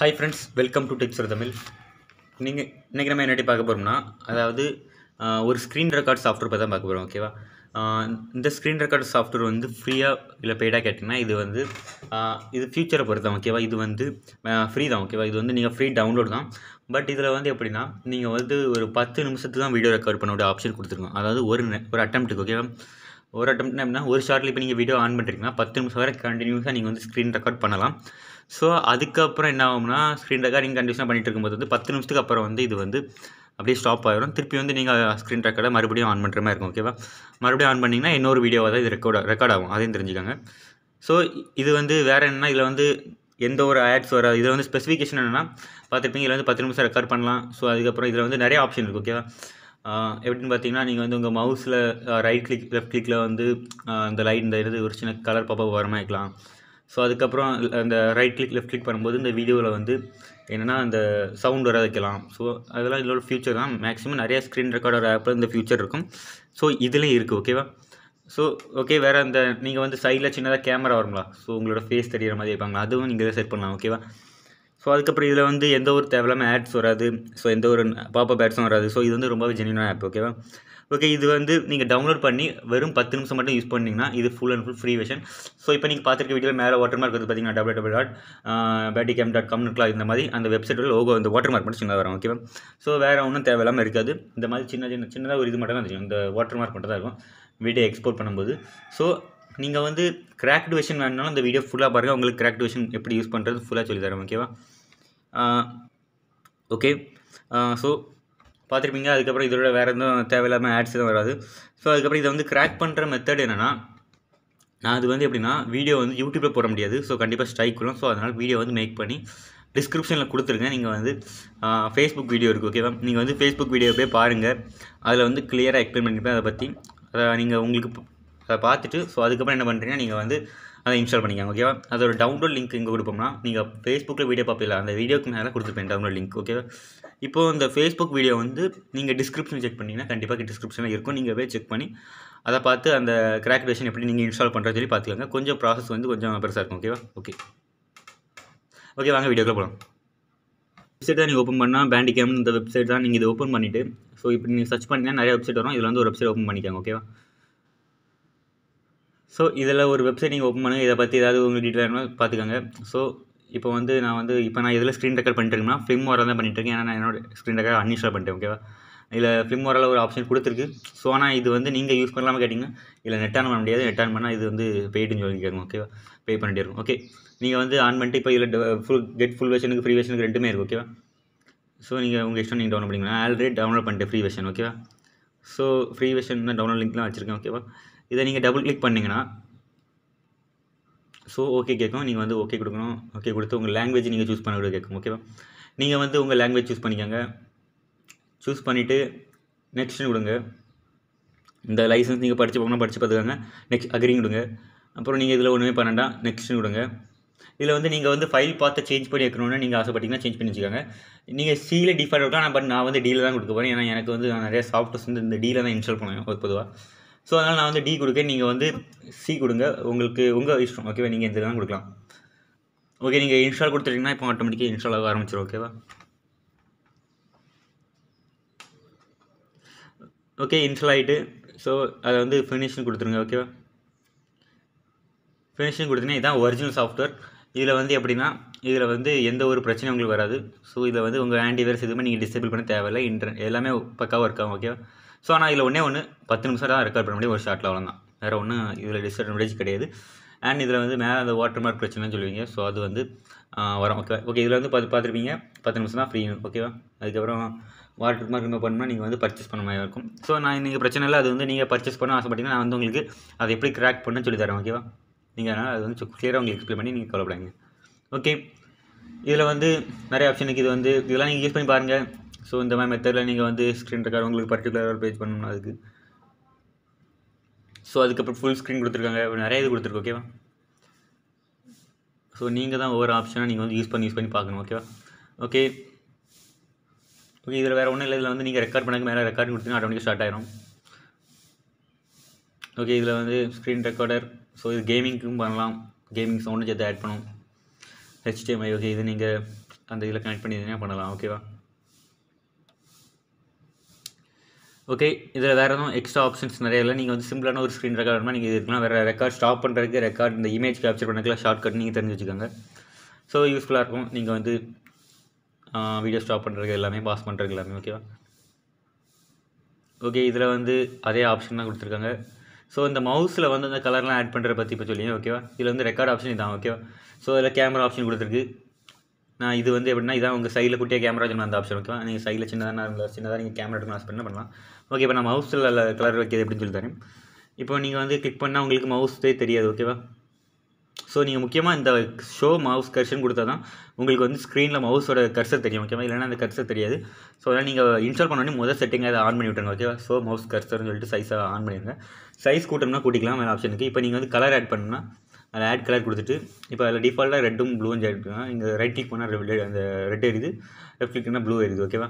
hi friends welcome to tips Tamil நீங்கள் இன்றைக்கி நம்ம என்னடி பார்க்க போகிறோம்னா அதாவது ஒரு ஸ்க்ரீன் ரெக்கார்ட் சாஃப்ட்வேர் பற்றி தான் பார்க்க போகிறோம் ஓகேவா இந்த ஸ்க்ரீன் ரெக்கார்ட் சாஃப்ட்வேர் வந்து ஃப்ரீயாக இல்லை பெய்டாக கேட்டிங்கன்னா இது வந்து இது ஃப்யூச்சரை பொறுத்தான் ஓகேவா இது வந்து ஃப்ரீ தான் ஓகேவா இது வந்து நீங்கள் ஃப்ரீ டவுன்லோட் தான் பட் இதில் வந்து எப்படின்னா நீங்கள் வந்து ஒரு பத்து நிமிஷத்துக்கு தான் வீடியோ ரெக்கார்ட் பண்ணோட ஆப்ஷன் கொடுத்துருக்கோம் அதாவது ஒரு ஒரு அட்டம்ப்ட்டுக்கு ஓகேவா ஒரு அட்டம் என்ன ஒரு ஷார்ட்டில் இப்போ நீங்கள் வீடியோ ஆன் பண்ணுறீங்கன்னா பத்து நிமிஷம் வரை கண்டினியூஸாக நீங்கள் வந்து ஸ்க்ரீன் ரெக்கார்ட் பண்ணலாம் ஸோ அதுக்கப்புறம் என்ன ஆகும்னா ஸ்க்ரீன் ரெக்கார்டிங் கண்டிஷனாக பண்ணிட்டு இருக்கும்போது வந்து பத்து நிமிஷத்துக்கு அப்புறம் வந்து இது வந்து அப்படியே ஸ்டாப் ஆகிடும் திருப்பி வந்து நீங்கள் ஸ்க்ரீன் ரெக்கார்டை மறுபடியும் ஆன் பண்ணுற மாதிரி இருக்கும் ஓகேவா மறுபடியும் ஆன் பண்ணிங்கன்னா இன்னொரு வீடியோவாக தான் இது ரெக்கார்ட் ரெக்கார்ட் ஆகும் அதையும் தெரிஞ்சுக்காங்க ஸோ இது வந்து வேறு என்னென்னா இதில் வந்து எந்த ஒரு ஆட்ஸ் வராது இதில் வந்து ஸ்பெசிஃபிகேஷன் என்னென்னா பார்த்துருப்பீங்க இதில் வந்து பத்து நிமிஷம் ரெக்கார்ட் பண்ணலாம் ஸோ அதுக்கப்புறம் இதில் வந்து நிறைய ஆப்ஷன் இருக்குது ஓகேவா எப்படின்னு பார்த்தீங்கன்னா நீங்கள் வந்து உங்கள் மவுஸில் ரைட் கிளிக் லெஃப்ட் கிளிக்கில் வந்து இந்த லைட் இந்த இது ஒரு சின்ன கலர் பாப்பா வரமா இருக்கலாம் ஸோ அதுக்கப்புறம் அந்த ரைட் கிளிக் லெஃப்ட் கிளிக் பண்ணும்போது இந்த வீடியோவில் வந்து என்னென்னா அந்த சவுண்ட் வர வைக்கலாம் ஸோ அதெல்லாம் இதோட ஃபியூச்சர் தான் மேக்ஸிமம் நிறையா ஸ்க்ரீன் ரெக்கார்டர் ஆப்பில் இந்த ஃபியூச்சர் இருக்கும் ஸோ இதுலேயும் இருக்குது ஓகேவா ஸோ ஓகே வேறு அந்த நீங்கள் வந்து சைடில் சின்னதாக கேமரா வரும்ங்களா ஸோ உங்களோட ஃபேஸ் தெரிகிற மாதிரி வைப்பாங்களா அதுவும் நீங்கள் செட் பண்ணலாம் ஓகேவா ஸோ அதுக்கப்புறம் இதில் வந்து எந்த ஒரு தேவையில்லாமல் ஆட்ஸ் வராது ஸோ எந்த ஒரு பாப்பப் ஆட்ஸும் வராது ஸோ இது வந்து ரொம்பவே ஜென்யூனான ஆப் ஓகேவா ஓகே இது வந்து நீங்கள் டவுன்லோட் பண்ணி வெறும் பத்து நிமிஷம் மட்டும் யூஸ் பண்ணிங்கன்னா இது full and full free version so இப்போ நீங்கள் பார்த்துருக்க வீடியோ மேலே வாட்டர் மார்க் வந்து பார்த்தீங்கன்னா டபுள் டபுள் டாட் பேட்டி கேம் டாட் காம்னுக்குலாம் இந்த மாதிரி அந்த வெப்சைட்டில் லோகோ இந்த வாட்டர் மார்க் மட்டும் சின்னதாக வரும் ஓகேவா ஸோ வேறு ஒன்றும் தேவையில்லாமல் இருக்காது இந்த மாதிரி சின்ன சின்ன சின்னதாக ஒரு இது மட்டும் தான் தெரியும் இந்த வாட்டர் மார்க் மட்டும் தான் இருக்கும் வீடியோ எக்ஸ்போர்ட் பண்ணும்போது ஸோ நீங்கள் வந்து கிராக்டு வெர்ஷன் வேணுனாலும் இந்த வீடியோ ஃபுல்லாக பாருங்கள் உங்களுக்கு கிராக்டு வெர்ஷன் எப்படி யூஸ் பண்ணுறது ஃபுல்லாக சொல்லித்தரேன் ஓகேவா ஓகே ஸோ பார்த்துருப்பீங்க அதுக்கப்புறம் இதோட வேறு எதுவும் தேவையில்லாமல் ஆட்ஸ் எதுவும் வராது ஸோ அதுக்கப்புறம் இதை வந்து கிராக் பண்ணுற மெத்தட் என்னென்னா நான் அது வந்து எப்படின்னா வீடியோ வந்து யூடியூப்பில் போட முடியாது ஸோ கண்டிப்பாக ஸ்ட்ரைக் வரும் ஸோ அதனால் வீடியோ வந்து மேக் பண்ணி டிஸ்கிரிப்ஷனில் கொடுத்துருங்க நீங்கள் வந்து ஃபேஸ்புக் வீடியோ இருக்குது ஓகேவா நீங்கள் வந்து ஃபேஸ்புக் வீடியோ போய் பாருங்கள் அதில் வந்து கிளியராக எக்ஸ்பிளைன் பண்ணிப்பேன் அதை பற்றி அதை நீங்கள் உங்களுக்கு அதை பார்த்துட்டு ஸோ அதுக்கப்புறம் என்ன பண்ணுறீங்கன்னா நீங்கள் வந்து அதை இன்ஸ்டால் பண்ணிக்கங்க ஓகேவா அதோட டவுன்லோட் லிங்க் இங்கே கொடுப்போம்னா நீங்கள் ஃபேஸ்புக்கில் வீடியோ பார்ப்பீங்களா அந்த வீடியோக்கு மேலே கொடுத்துருப்பேன் டவுன்லோட் லிங்க் ஓகேவா இப்போ இந்த ஃபேஸ்புக் வீடியோ வந்து நீங்கள் டிஸ்கிரிப்ஷன் செக் பண்ணிங்கன்னா கண்டிப்பாக டிஸ்கிரிப்ஷனில் இருக்கும் நீங்கள் போய் செக் பண்ணி அதை பார்த்து அந்த கிராக் வேஷன் எப்படி நீங்கள் இன்ஸ்டால் பண்ணுறது சொல்லி பார்த்துக்கோங்க கொஞ்சம் ப்ராசஸ் வந்து கொஞ்சம் பெருசாக இருக்கும் ஓகேவா ஓகே ஓகே வாங்க வீடியோக்குள்ளே போகலாம் வெப்சைட் தான் நீங்கள் ஓப்பன் பண்ணால் பேண்டிகேம் இந்த வெப்சைட் தான் நீங்கள் இதை ஓப்பன் பண்ணிவிட்டு ஸோ இப்போ நீங்கள் சர்ச் பண்ணிங்கன்னா நிறைய வெப்சைட் வரும் இதில் வந்து ஒரு வெப்சைட் ஓப்பன் பண்ணிக்கோங்க ஓகேவா ஸோ இதில் ஒரு வெப்சைட் நீங்கள் ஓப்பன் பண்ணுங்கள் இதை பற்றி ஏதாவது உங்களுக்கு டீட்டெயில் வேணும்னா பார்த்துக்கோங்க ஸோ இப்போ வந்து நான் வந்து இப்போ நான் இதில் ஸ்க்ரீன் ரெக்கார்ட் பண்ணிட்டுருக்கேன்னா ஃபிலிம் வாரில் தான் பண்ணிட்டுருக்கேன் ஏன்னா நான் என்னோட ஸ்க்ரீன் ரெக்கார்ட் அன்இன்ஸ்டால் பண்ணிட்டேன் ஓகேவா இல்லை ஃபிலிம் வாரில் ஒரு ஆப்ஷன் கொடுத்துருக்கு ஸோ ஆனால் இது வந்து நீங்கள் யூஸ் பண்ணலாமல் கேட்டிங்கன்னா இல்லை நெட் ஆன் பண்ண முடியாது நெட் ஆன் பண்ணால் இது வந்து சொல்லி சொல்லியிருக்காங்க ஓகேவா பே பண்ணிட்டு ஓகே நீங்கள் வந்து ஆன் பண்ணிட்டு இப்போ இதில் ஃபுல் கெட் ஃபுல் வெஷனுக்கு ஃப்ரீ வெஷனுக்கு ரெண்டுமே இருக்கும் ஓகேவா ஸோ நீங்கள் உங்கள் இஷ்டம் நீங்கள் டவுன்லோட் பண்ணிக்கலாம் ஆல்ரெடி டவுன்லோட் பண்ணிட்டு ஃப்ரீ வெஷன் ஓகேவா ஸோ ஃப்ரீ வெஷன் தான் டவுன்லோட் லிங்க்லாம் வச்சுருக்கேன் ஓகேவா இதை நீங்கள் டபுள் கிளிக் பண்ணிங்கன்னா ஸோ ஓகே கேட்கும் நீங்கள் வந்து ஓகே கொடுக்கணும் ஓகே கொடுத்து உங்கள் லாங்குவேஜ் நீங்கள் சூஸ் பண்ண கூட கேட்கும் ஓகேவா நீங்கள் வந்து உங்கள் லாங்குவேஜ் சூஸ் பண்ணிக்கோங்க சூஸ் பண்ணிவிட்டு நெக்ஸ்ட்னு கொடுங்க இந்த லைசன்ஸ் நீங்கள் படித்து போகணும் படித்து பார்த்துக்கோங்க நெக்ஸ்ட் அக்ரிங் கொடுங்க அப்புறம் நீங்கள் இதில் ஒன்றுமே பண்ணண்டா நெக்ஸ்ட்னு கொடுங்க இதில் வந்து நீங்கள் வந்து ஃபைல் பார்த்து சேஞ்ச் பண்ணி வைக்கணும்னு நீங்கள் ஆசைப்பட்டிங்கன்னா சேஞ்ச் பண்ணி வச்சுக்கோங்க நீங்கள் சீல டிஃபால்ட் ஆனால் பட் நான் வந்து டீலில் தான் கொடுக்க போகிறேன் ஏன்னா எனக்கு வந்து நான் நிறைய சாஃப்ட்வேர்ஸ் வந்து இந்த டீலில் தான் இன்ஸ்டால் பண்ணுவேன் பொதுவாக ஸோ அதனால் நான் வந்து டி கொடுக்க நீங்கள் வந்து சி கொடுங்க உங்களுக்கு உங்கள் இஷ்டம் ஓகேவா நீங்கள் எந்த தான் கொடுக்கலாம் ஓகே நீங்கள் இன்ஸ்டால் கொடுத்துட்டிங்கன்னா இப்போ ஆட்டோமேட்டிக்காக இன்ஸ்டால் ஆக ஆரம்பிச்சிடும் ஓகேவா ஓகே இன்ஸ்டால் ஆகிட்டு ஸோ அதை வந்து ஃபினிஷிங் கொடுத்துருங்க ஓகேவா ஃபினிஷிங் கொடுத்தீங்கன்னா இதுதான் ஒரிஜினல் சாஃப்ட்வேர் இதில் வந்து எப்படின்னா இதில் வந்து எந்த ஒரு பிரச்சனையும் உங்களுக்கு வராது ஸோ இதில் வந்து உங்கள் ஆன்டிவைரஸ் எதுவுமே நீங்கள் டிசேபிள் பண்ண தேவையில்லை இன்டர் எல்லாமே பக்காவாக இருக்காங்க ஓகேவா ஸோ ஆனால் இதில் ஒன்றே ஒன்று பத்து நிமிஷம் தான் ரெக்கார்ட் பண்ண முடியும் ஒரு ஷார்ட்டில் அவ்வளோதான் வேறு ஒன்றும் இதில் டிஸ்அட்வான்டேஜ் கிடையாது அண்ட் இதில் வந்து மேலே அந்த வாட்டர் மார்க் பிரச்சனைன்னு சொல்லுவீங்க ஸோ அது வந்து வரும் ஓகே ஓகே இதில் வந்து பார்த்து பார்த்துருப்பீங்க பத்து நிமிஷம் தான் ஃப்ரீ ஓகேவா அதுக்கப்புறம் வாட்டர் மார்க் ரிமூவ் பண்ணால் நீங்கள் வந்து பர்ச்சேஸ் பண்ண மாதிரி இருக்கும் ஸோ நான் நீங்கள் பிரச்சனை இல்லை அது வந்து நீங்கள் பர்ச்சேஸ் பண்ண ஆசைப்பட்டீங்கன்னா நான் வந்து உங்களுக்கு அதை எப்படி கிராக் பண்ண சொல்லி தரேன் ஓகேவா நீங்கள் அதனால் அது வந்து க்ளியராக உங்களுக்கு எக்ஸ்பிளைன் பண்ணி நீங்கள் கவலைப்படாங்க ஓகே இதில் வந்து நிறைய ஆப்ஷன் இது வந்து இதெல்லாம் நீங்கள் யூஸ் பண்ணி பாருங்கள் ஸோ இந்த மாதிரி மெத்தடில் நீங்கள் வந்து ஸ்க்ரீன் ரெக்கார்டு உங்களுக்கு பர்டிகுலராக பேஜ் பண்ணணும் அதுக்கு ஸோ அதுக்கப்புறம் ஃபுல் ஸ்க்ரீன் கொடுத்துருக்காங்க நிறைய இது கொடுத்துருக்கு ஓகேவா ஸோ நீங்கள் தான் ஒவ்வொரு ஆப்ஷனாக நீங்கள் வந்து யூஸ் பண்ணி யூஸ் பண்ணி பார்க்கணும் ஓகேவா ஓகே ஓகே இதில் வேறு ஒன்றும் இல்லை இதில் வந்து நீங்கள் ரெக்கார்ட் பண்ணக்கு மேலே ரெக்கார்டிங் கொடுத்தீங்கன்னா ஆட்டோமேட்டிக் ஸ்டார்ட் ஆகிடும் ஓகே இதில் வந்து ஸ்க்ரீன் ரெக்கார்டர் ஸோ இது கேமிங்க்கும் பண்ணலாம் கேமிங் சவுண்டு சேர்த்து ஆட் பண்ணும் ஹெச்டிஎம்ஐ ஓகே இது நீங்கள் அந்த இதில் கனெக்ட் பண்ணி பண்ணலாம் ஓகேவா ஓகே இதில் வேறு எதுவும் எக்ஸ்ட்ரா ஆப்ஷன்ஸ் நிறைய இல்லை நீங்கள் வந்து சிம்பிளான ஒரு ஸ்க்ரீன் ரெக்கார்ட் வேணுமா நீங்கள் இருக்கலாம் வேறு ரெக்கார்ட் ஸ்டாப் பண்ணுறதுக்கு ரெக்கார்ட் இந்த இமேஜ் கேப்சர் பண்ணிக்கலாம் ஷார்ட் கட் நீங்கள் தெரிஞ்சு வச்சுக்கோங்க ஸோ யூஸ்ஃபுல்லாக இருக்கும் நீங்கள் வந்து வீடியோ ஸ்டாப் பண்ணுறதுக்கு எல்லாமே பாஸ் பண்ணுறதுக்கு எல்லாமே ஓகேவா ஓகே இதில் வந்து அதே ஆப்ஷன் தான் கொடுத்துருக்காங்க ஸோ இந்த மவுஸில் வந்து அந்த கலர்லாம் ஆட் பண்ணுற பற்றி இப்போ சொல்லிங்க ஓகேவா இதில் வந்து ரெக்கார்ட் ஆப்ஷன் இதான் ஓகேவா ஸோ இதில் கேமரா ஆப்ஷன் கொடுத்துருக்கு நான் இது வந்து எப்படின்னா இதான் உங்கள் சைடில் குட்டியாக கேமரா வச்சுக்கணும் அந்த ஆப்ஷன் ஓகேவா நீங்கள் சைடில் சின்னதாக இருந்தால் சின்னதாக நீங்கள் கேமரா எடுக்கணும் ஆசை பண்ணலாம் ஓகே இப்போ நான் மவுஸில் கலர் வைக்கிறது எப்படின்னு சொல்லி தரேன் இப்போ நீங்கள் வந்து கிளிக் பண்ணால் உங்களுக்கு மவுஸே தெரியாது ஓகேவா ஸோ நீங்கள் முக்கியமாக இந்த ஷோ மவுஸ் கர்ஷன் கொடுத்தா தான் உங்களுக்கு வந்து ஸ்க்ரீனில் மவுஸோட கர்சர் தெரியும் ஓகேவா இல்லைனா அந்த கர்சர் தெரியாது ஸோ அதனால் நீங்கள் இன்ஸ்டால் பண்ணோடனே முதல் செட்டிங்காக அதை ஆன் பண்ணி விட்டுருங்க ஓகேவா ஷோ மவுஸ் கர்சர்னு சொல்லிட்டு சைஸாக ஆன் பண்ணிடுங்க சைஸ் கூட்டணும்னா கூட்டிக்கலாம் வேறு ஆப்ஷனுக்கு இப்போ நீங்கள் வந்து கலர் ஆட் பண்ணணும்னா அதில் ஆட் கலர் கொடுத்துட்டு இப்போ அதில் டிஃபால்ட்டாக ரெட்டும் ப்ளூவும் சேர்த்துக்கலாம் இங்கே ரைட் கிளிக் பண்ணால் அந்த ரெட் எரியுது லெஃப்ட் கிளிக் பண்ணால் ப்ளூ எரியுது ஓகேவா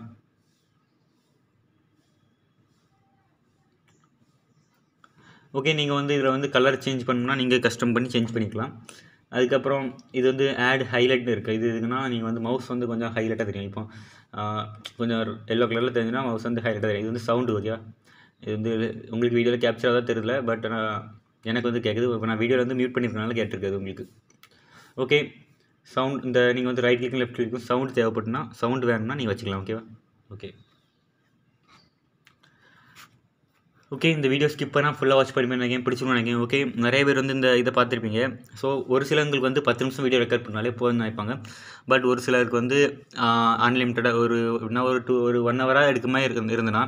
ஓகே நீங்கள் வந்து இதில் வந்து கலர் சேஞ்ச் பண்ணணும்னா நீங்கள் கஸ்டம் பண்ணி சேஞ்ச் பண்ணிக்கலாம் அதுக்கப்புறம் இது வந்து ஆட் ஹைலைட்னு இருக்குது இது இதுக்குன்னா நீங்கள் வந்து மவுஸ் வந்து கொஞ்சம் ஹைலைட்டாக தெரியும் இப்போ கொஞ்சம் எல்லோ கலரில் தெரிஞ்சுன்னா மவுஸ் வந்து ஹைலைட்டாக தெரியும் இது வந்து சவுண்டு ஓகேவா இது வந்து உங்களுக்கு வீடியோவில் கேப்சர் தான் தெரியல பட் ஆனால் எனக்கு வந்து கேட்குது இப்போ நான் வீடியோவில் வந்து மியூட் பண்ணியிருக்கனால கேட்டிருக்குது உங்களுக்கு ஓகே சவுண்ட் இந்த நீங்கள் வந்து ரைட் கிளிக்கும் லெஃப்ட் கிளிக்கும் சவுண்ட் தேவைப்பட்டுனா சவுண்ட் வேணும்னா நீங்கள் வச்சுக்கலாம் ஓகேவா ஓகே ஓகே இந்த வீடியோ ஸ்கிப் பண்ணால் ஃபுல்லாக வாட்ச் பண்ணி நினைக்கிறேன் பிடிச்சிருக்கணும் நினைக்கிறேன் ஓகே நிறைய பேர் வந்து இந்த இதை பார்த்துருப்பீங்க ஸோ ஒரு சிலங்களுக்கு வந்து பத்து நிமிஷம் வீடியோ ரெக்கார்ட் பண்ணாலே போதும்னு நினைப்பாங்க பட் ஒரு சிலருக்கு வந்து அன்லிமிட்டடாக ஒரு என்ன ஒரு டூ ஒரு ஒன் ஹவராக எடுக்க மாதிரி இருந்ததுன்னா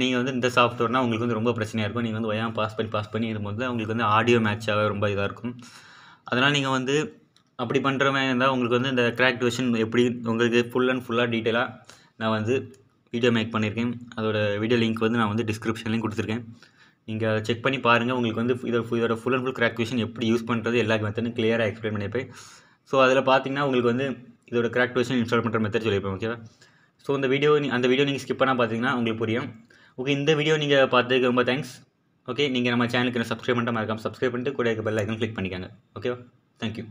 நீங்கள் வந்து இந்த சாஃப்ட்வேர்னால் உங்களுக்கு வந்து ரொம்ப பிரச்சனையாக இருக்கும் நீங்கள் வந்து ஒயாமல் பாஸ் பண்ணி பாஸ் பண்ணி இருக்கும்போது உங்களுக்கு வந்து ஆடியோ மேட்சாகவே ரொம்ப இதாக இருக்கும் அதனால் நீங்கள் வந்து அப்படி பண்ணுறவங்க இருந்தால் உங்களுக்கு வந்து இந்த கிராக் எப்படி உங்களுக்கு ஃபுல் அண்ட் ஃபுல்லாக டீட்டெயிலாக நான் வந்து வீடியோ மேக் பண்ணியிருக்கேன் அதோட வீடியோ லிங்க் வந்து நான் வந்து டிஸ்கிரிப்ஷன்லேயும் கொடுத்துருக்கேன் நீங்கள் அதை செக் பண்ணி பாருங்கள் உங்களுக்கு வந்து இதோட இதோட ஃபுல் அண்ட் ஃபுல் கிராக் எப்படி யூஸ் பண்ணுறது எல்லா மெத்தடும் கிளியராக எக்ஸ்பிளைன் பண்ணியிருப்பேன் ஸோ அதில் பார்த்தீங்கன்னா உங்களுக்கு வந்து இதோட கிராக் இன்ஸ்டால் பண்ணுற மெத்தட் சொல்லியிருப்பேன் ஓகேவா ஸோ அந்த வீடியோ அந்த வீடியோ நீங்கள் ஸ்கிப் பண்ணால் பார்த்தீங்கன்னா உங்களுக்கு புரியும் ஓகே இந்த வீடியோ நீங்கள் பார்த்ததுக்கு ரொம்ப தேங்க்ஸ் ஓகே நீங்கள் நம்ம சேனலுக்கு என்ன சப்ஸ்கிரைப் பண்ணிட்டு மறக்காமல் சப்ஸ்கிரைப் பண்ணிட்டு கூட பெல் ஐக்கன் கிளிக் பண்ணிக்கோங்க ஓகேவா தேங்க்யூ